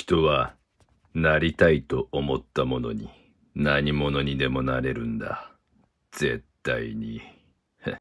人は、なりたいと思ったものに、何者にでもなれるんだ。絶対に。